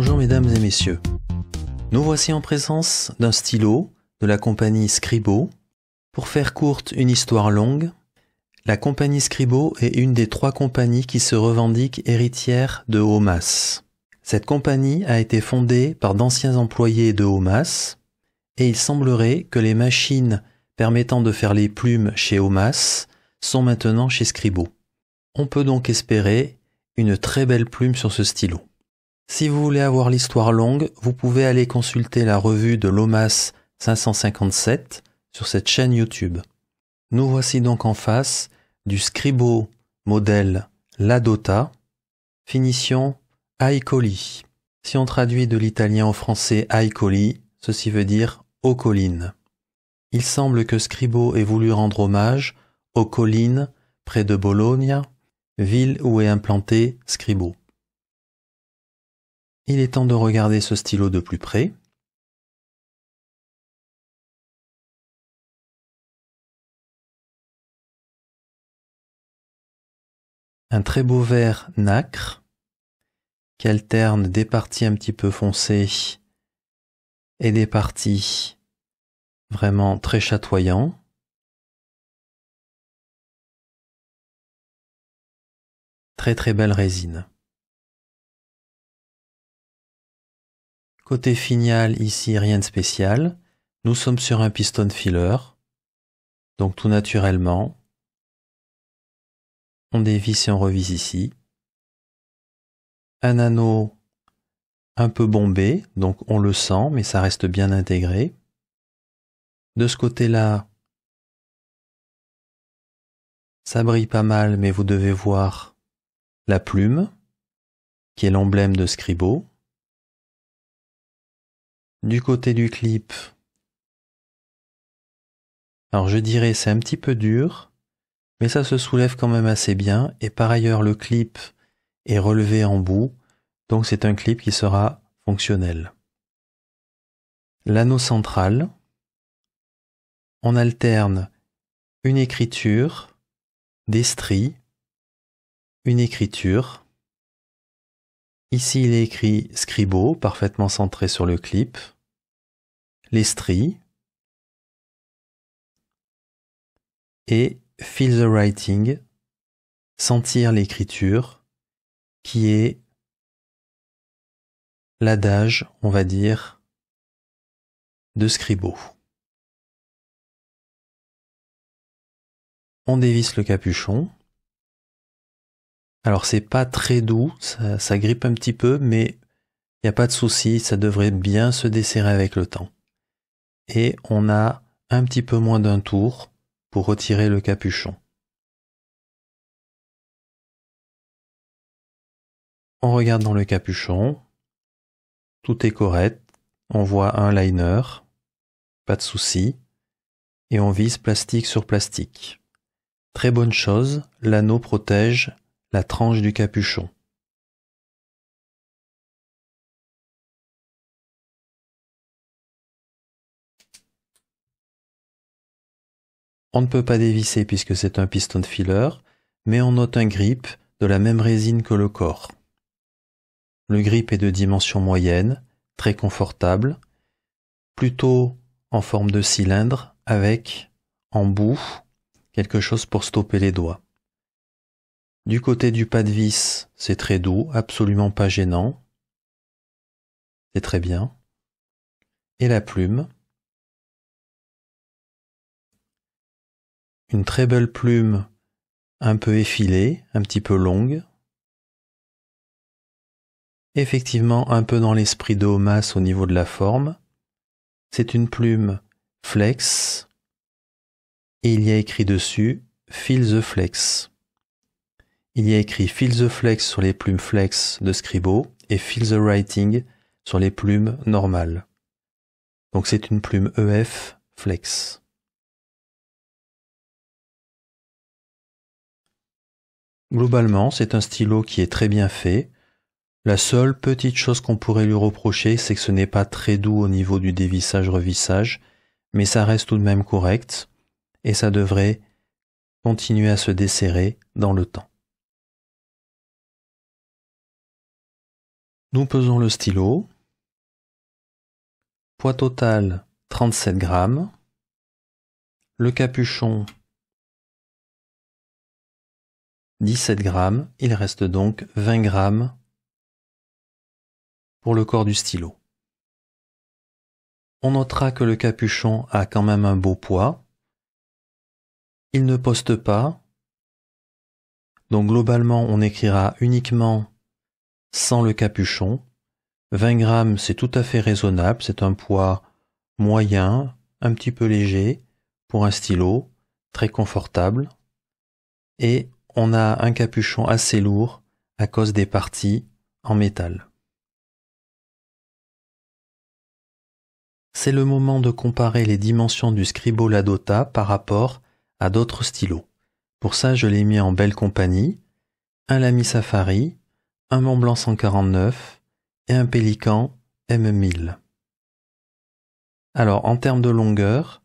Bonjour mesdames et messieurs. Nous voici en présence d'un stylo de la compagnie Scribo. Pour faire courte une histoire longue, la compagnie Scribo est une des trois compagnies qui se revendiquent héritières de Homas. Cette compagnie a été fondée par d'anciens employés de Homas et il semblerait que les machines permettant de faire les plumes chez Homas sont maintenant chez Scribo. On peut donc espérer une très belle plume sur ce stylo. Si vous voulez avoir l'histoire longue, vous pouvez aller consulter la revue de l'OMAS 557 sur cette chaîne YouTube. Nous voici donc en face du Scribo modèle Dota, finition Aicoli. Si on traduit de l'italien au français Aicoli, ceci veut dire aux collines. Il semble que Scribo ait voulu rendre hommage aux collines près de Bologne, ville où est implanté Scribo. Il est temps de regarder ce stylo de plus près. Un très beau vert nacre qui alterne des parties un petit peu foncées et des parties vraiment très chatoyantes. Très très belle résine. Côté finial, ici, rien de spécial. Nous sommes sur un piston filler. Donc tout naturellement, on dévisse et on revisse ici. Un anneau un peu bombé, donc on le sent, mais ça reste bien intégré. De ce côté-là, ça brille pas mal, mais vous devez voir la plume, qui est l'emblème de Scribo. Du côté du clip, alors je dirais c'est un petit peu dur, mais ça se soulève quand même assez bien, et par ailleurs le clip est relevé en bout, donc c'est un clip qui sera fonctionnel. L'anneau central, on alterne une écriture, des stries, une écriture, Ici, il est écrit Scribo, parfaitement centré sur le clip, les stries, et Feel the Writing, sentir l'écriture, qui est l'adage, on va dire, de Scribo. On dévisse le capuchon. Alors c'est pas très doux, ça, grippe un petit peu, mais il n'y a pas de souci, ça devrait bien se desserrer avec le temps. Et on a un petit peu moins d'un tour pour retirer le capuchon. On regarde dans le capuchon, tout est correct, on voit un liner, pas de souci, et on vise plastique sur plastique. Très bonne chose, l'anneau protège la tranche du capuchon. On ne peut pas dévisser puisque c'est un piston de fileur, mais on note un grip de la même résine que le corps. Le grip est de dimension moyenne, très confortable, plutôt en forme de cylindre avec, en bout, quelque chose pour stopper les doigts. Du côté du pas de vis, c'est très doux, absolument pas gênant. C'est très bien. Et la plume. Une très belle plume un peu effilée, un petit peu longue. Effectivement un peu dans l'esprit de Homas au niveau de la forme. C'est une plume flex. Et il y a écrit dessus Feel the flex. Il y a écrit Feel the Flex sur les plumes Flex de Scribo et Feel the Writing sur les plumes normales. Donc c'est une plume EF Flex. Globalement, c'est un stylo qui est très bien fait. La seule petite chose qu'on pourrait lui reprocher, c'est que ce n'est pas très doux au niveau du dévissage-revissage, mais ça reste tout de même correct, et ça devrait continuer à se desserrer dans le temps. Nous pesons le stylo. Poids total 37 grammes. Le capuchon 17 grammes. Il reste donc 20 grammes pour le corps du stylo. On notera que le capuchon a quand même un beau poids. Il ne poste pas. Donc globalement, on écrira uniquement sans le capuchon. 20 grammes, c'est tout à fait raisonnable, c'est un poids moyen, un petit peu léger, pour un stylo, très confortable. Et on a un capuchon assez lourd à cause des parties en métal. C'est le moment de comparer les dimensions du Scribo Ladota par rapport à d'autres stylos. Pour ça, je l'ai mis en belle compagnie, un Lamy Safari un Mont Blanc 149 et un Pélican M1000. Alors en termes de longueur,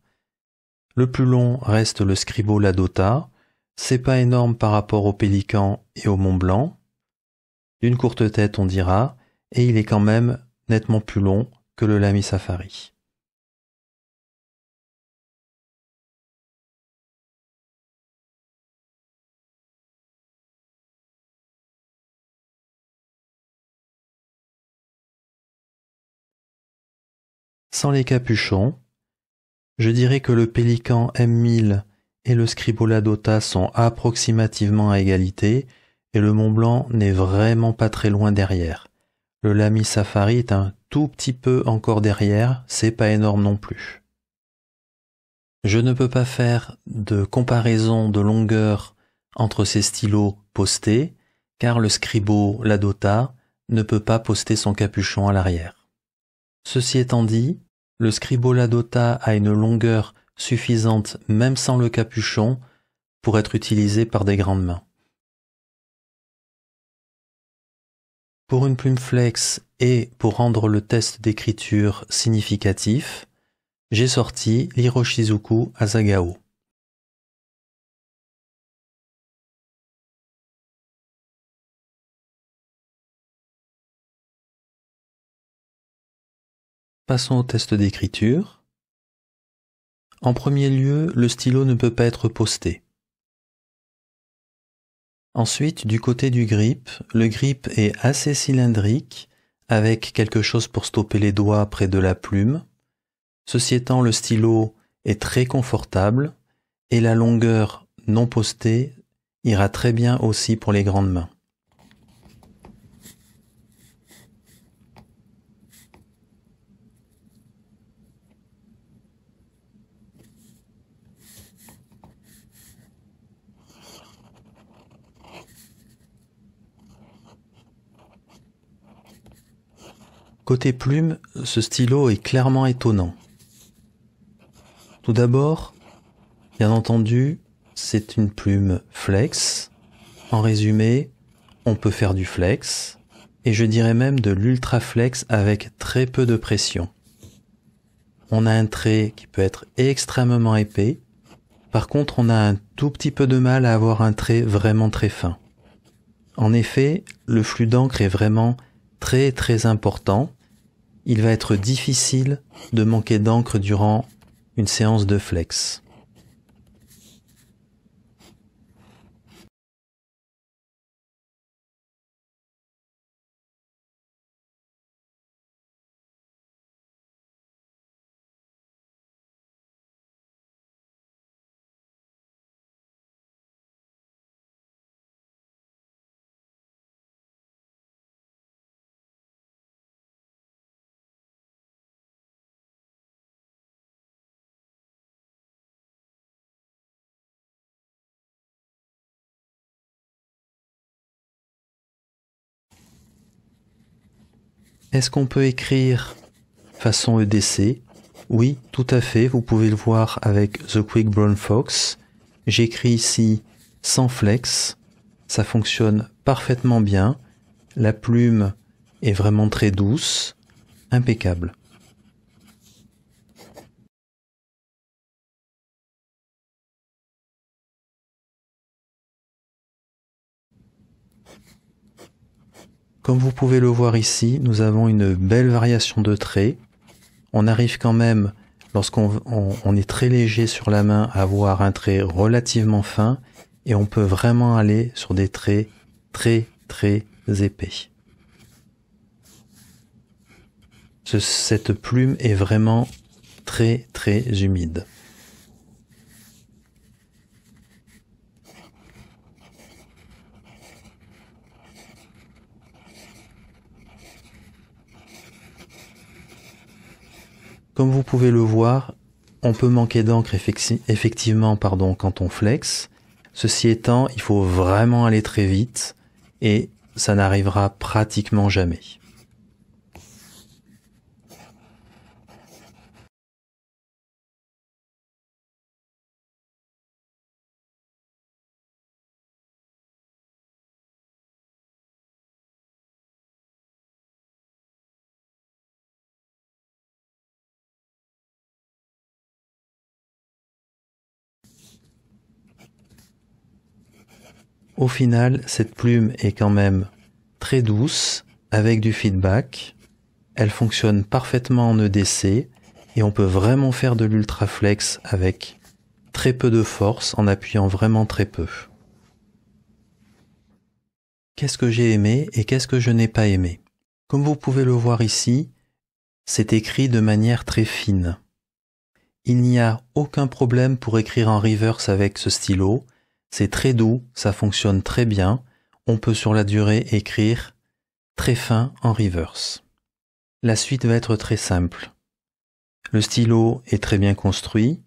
le plus long reste le Scribo Ladota, c'est pas énorme par rapport au Pélican et au Mont Blanc. D'une courte tête on dira, et il est quand même nettement plus long que le Lamy Safari. sans les capuchons. Je dirais que le pélican M1000 et le Scribola d'Ota sont approximativement à égalité, et le Mont Blanc n'est vraiment pas très loin derrière. Le Lamy Safari est un tout petit peu encore derrière, c'est pas énorme non plus. Je ne peux pas faire de comparaison de longueur entre ces stylos postés, car le scribo Ladota ne peut pas poster son capuchon à l'arrière. Ceci étant dit, le scribola dota a une longueur suffisante même sans le capuchon pour être utilisé par des grandes mains. Pour une plume flex et pour rendre le test d'écriture significatif, j'ai sorti l'Hiroshizuku Asagao. Passons au test d'écriture. En premier lieu, le stylo ne peut pas être posté. Ensuite, du côté du grip, le grip est assez cylindrique, avec quelque chose pour stopper les doigts près de la plume. Ceci étant, le stylo est très confortable et la longueur non postée ira très bien aussi pour les grandes mains. Côté plume, ce stylo est clairement étonnant. Tout d'abord, bien entendu, c'est une plume flex. En résumé, on peut faire du flex, et je dirais même de l'ultra flex avec très peu de pression. On a un trait qui peut être extrêmement épais, par contre on a un tout petit peu de mal à avoir un trait vraiment très fin. En effet, le flux d'encre est vraiment très très important. Il va être difficile de manquer d'encre durant une séance de flex. Est-ce qu'on peut écrire façon EDC Oui, tout à fait, vous pouvez le voir avec The Quick Brown Fox. J'écris ici sans flex, ça fonctionne parfaitement bien, la plume est vraiment très douce, impeccable. Comme vous pouvez le voir ici, nous avons une belle variation de traits. On arrive quand même, lorsqu'on est très léger sur la main, à avoir un trait relativement fin et on peut vraiment aller sur des traits très très épais. cette plume est vraiment très très humide. comme vous pouvez le voir, on peut manquer d'encre effectivement pardon, quand on flex. Ceci étant, il faut vraiment aller très vite et ça n'arrivera pratiquement jamais. au final, cette plume est quand même très douce, avec du feedback. Elle fonctionne parfaitement en EDC et on peut vraiment faire de l'ultra flex avec très peu de force en appuyant vraiment très peu. Qu'est-ce que j'ai aimé et qu'est-ce que je n'ai pas aimé Comme vous pouvez le voir ici, c'est écrit de manière très fine. Il n'y a aucun problème pour écrire en reverse avec ce stylo, c'est très doux, ça fonctionne très bien. On peut sur la durée écrire très fin en reverse. La suite va être très simple. Le stylo est très bien construit.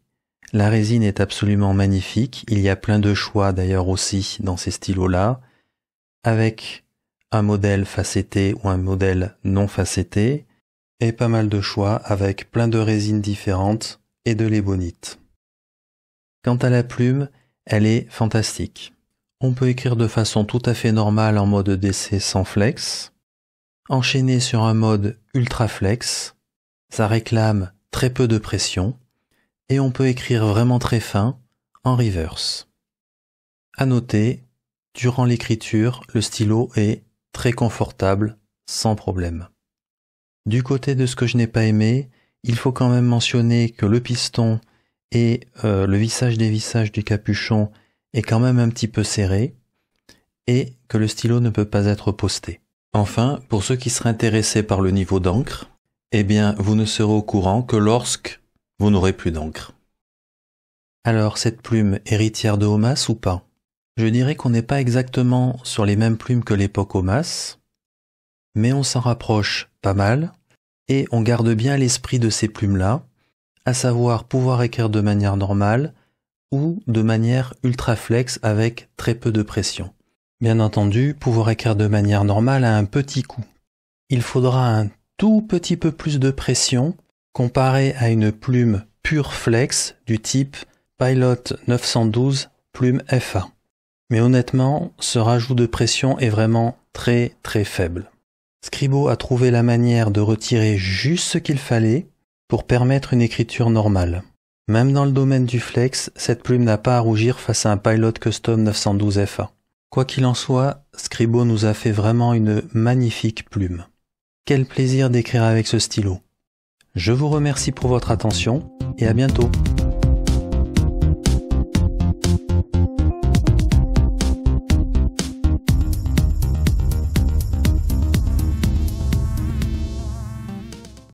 La résine est absolument magnifique. Il y a plein de choix d'ailleurs aussi dans ces stylos-là. Avec un modèle facetté ou un modèle non facetté. Et pas mal de choix avec plein de résines différentes et de l'ébonite. Quant à la plume, elle est fantastique. On peut écrire de façon tout à fait normale en mode DC sans flex, enchaîner sur un mode ultra flex, ça réclame très peu de pression, et on peut écrire vraiment très fin en reverse. À noter, durant l'écriture, le stylo est très confortable, sans problème. Du côté de ce que je n'ai pas aimé, il faut quand même mentionner que le piston et euh, le vissage des du capuchon est quand même un petit peu serré et que le stylo ne peut pas être posté. Enfin, pour ceux qui seraient intéressés par le niveau d'encre, eh bien, vous ne serez au courant que lorsque vous n'aurez plus d'encre. Alors, cette plume héritière de Homas ou pas Je dirais qu'on n'est pas exactement sur les mêmes plumes que l'époque Homas, mais on s'en rapproche pas mal, et on garde bien l'esprit de ces plumes-là, à savoir pouvoir écrire de manière normale ou de manière ultra flex avec très peu de pression. Bien entendu, pouvoir écrire de manière normale à un petit coup. Il faudra un tout petit peu plus de pression comparé à une plume pure flex du type Pilot 912 plume FA. Mais honnêtement, ce rajout de pression est vraiment très très faible. Scribo a trouvé la manière de retirer juste ce qu'il fallait pour permettre une écriture normale. Même dans le domaine du flex, cette plume n'a pas à rougir face à un Pilot Custom 912 FA. Quoi qu'il en soit, Scribo nous a fait vraiment une magnifique plume. Quel plaisir d'écrire avec ce stylo. Je vous remercie pour votre attention et à bientôt.